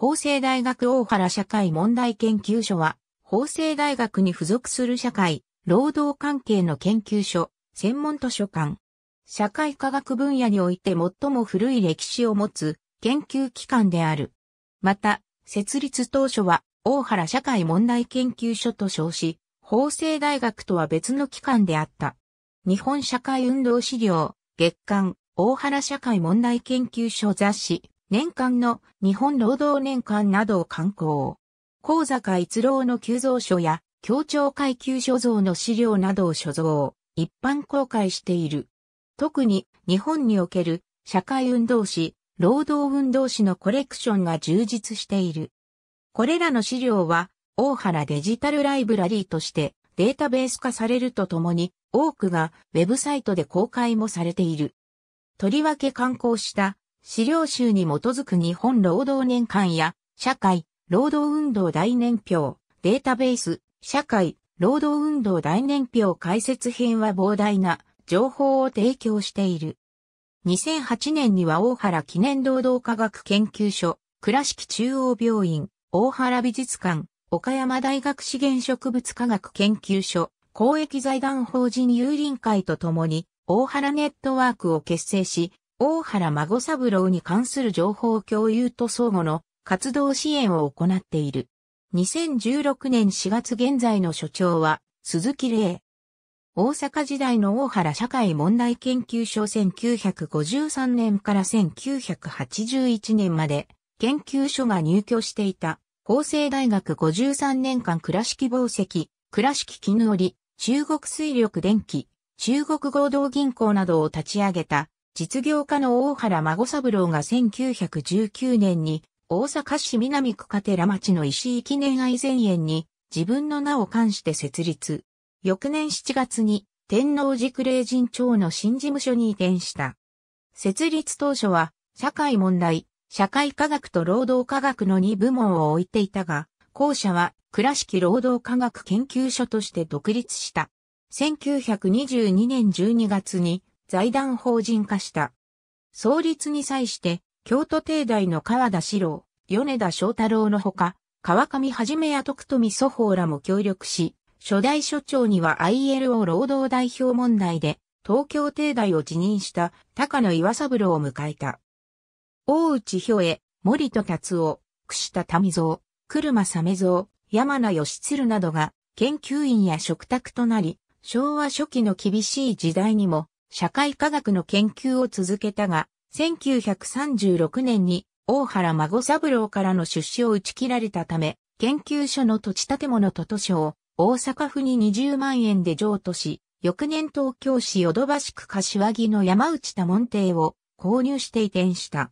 法政大学大原社会問題研究所は、法政大学に付属する社会、労働関係の研究所、専門図書館。社会科学分野において最も古い歴史を持つ研究機関である。また、設立当初は大原社会問題研究所と称し、法政大学とは別の機関であった。日本社会運動資料、月刊、大原社会問題研究所雑誌、年間の日本労働年間などを刊行。高坂逸郎の急増書や、協調階級所蔵の資料などを所蔵、一般公開している。特に日本における社会運動史、労働運動史のコレクションが充実している。これらの資料は、大原デジタルライブラリーとしてデータベース化されるとともに、多くがウェブサイトで公開もされている。とりわけ刊行した資料集に基づく日本労働年間や、社会、労働運動大年表、データベース、社会、労働運動大年表解説編は膨大な情報を提供している。2008年には大原記念労働科学研究所、倉敷中央病院、大原美術館、岡山大学資源植物科学研究所、公益財団法人有林会とともに、大原ネットワークを結成し、大原孫三郎に関する情報共有と相互の活動支援を行っている。2016年4月現在の所長は鈴木玲。大阪時代の大原社会問題研究所1953年から1981年まで研究所が入居していた法政大学53年間倉敷紡績、倉敷絹織、中国水力電気、中国合同銀行などを立ち上げた実業家の大原孫三郎が1919年に大阪市南区家寺町の石井記念愛前園に自分の名を冠して設立。翌年7月に天皇寺クレイ神町の新事務所に移転した。設立当初は社会問題、社会科学と労働科学の2部門を置いていたが、後者は倉敷労働科学研究所として独立した。1922年12月に財団法人化した。創立に際して、京都帝大の川田四郎、米田正太郎のほか、川上はじめや徳富祖法らも協力し、初代所長には ILO 労働代表問題で、東京帝大を辞任した高野岩三郎を迎えた。大内兵衛、森戸達夫、串田民蔵、車鮫蔵、山名義鶴などが研究員や嘱託となり、昭和初期の厳しい時代にも社会科学の研究を続けたが、1936年に大原孫三郎からの出資を打ち切られたため、研究所の土地建物と図書を大阪府に20万円で譲渡し、翌年東京市ヨドバシ区柏木の山内多門邸を購入して移転した。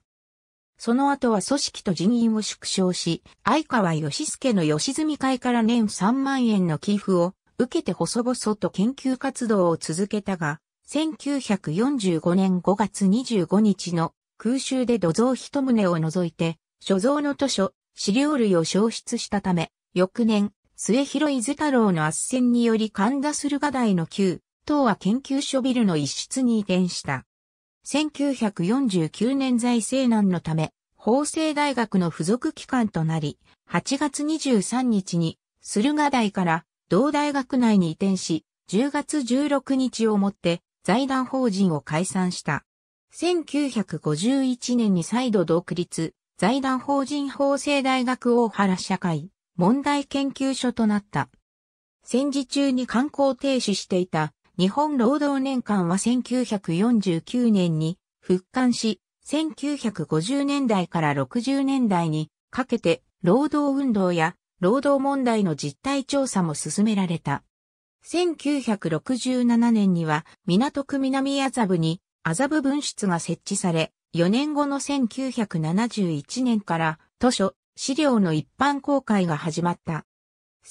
その後は組織と人員を縮小し、相川義介の吉住会から年3万円の寄付を受けて細々と研究活動を続けたが、1945年5月25日の空襲で土蔵一棟を除いて、所蔵の図書、資料類を消失したため、翌年、末広伊豆太郎の圧旋により神田駿河台の旧、東は研究所ビルの一室に移転した。1949年財政難のため、法政大学の付属機関となり、8月23日に駿河台から同大学内に移転し、10月16日をもって財団法人を解散した。1951年に再度独立、財団法人法制大学大原社会問題研究所となった。戦時中に観光停止していた日本労働年間は1949年に復刊し、1950年代から60年代にかけて労働運動や労働問題の実態調査も進められた。1967年には港区南麻布に麻布分室が設置され、4年後の1971年から図書、資料の一般公開が始まった。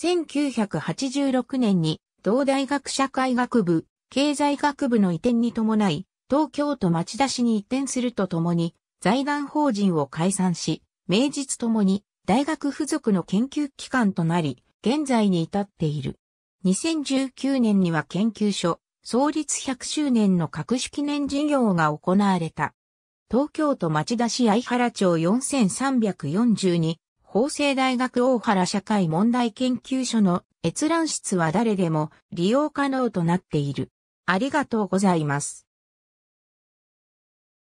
1986年に同大学社会学部、経済学部の移転に伴い、東京都町田市に移転するとともに、財団法人を解散し、名実ともに大学付属の研究機関となり、現在に至っている。2019年には研究所、創立100周年の各種記念事業が行われた。東京都町田市相原町4342、法政大学大原社会問題研究所の閲覧室は誰でも利用可能となっている。ありがとうございます。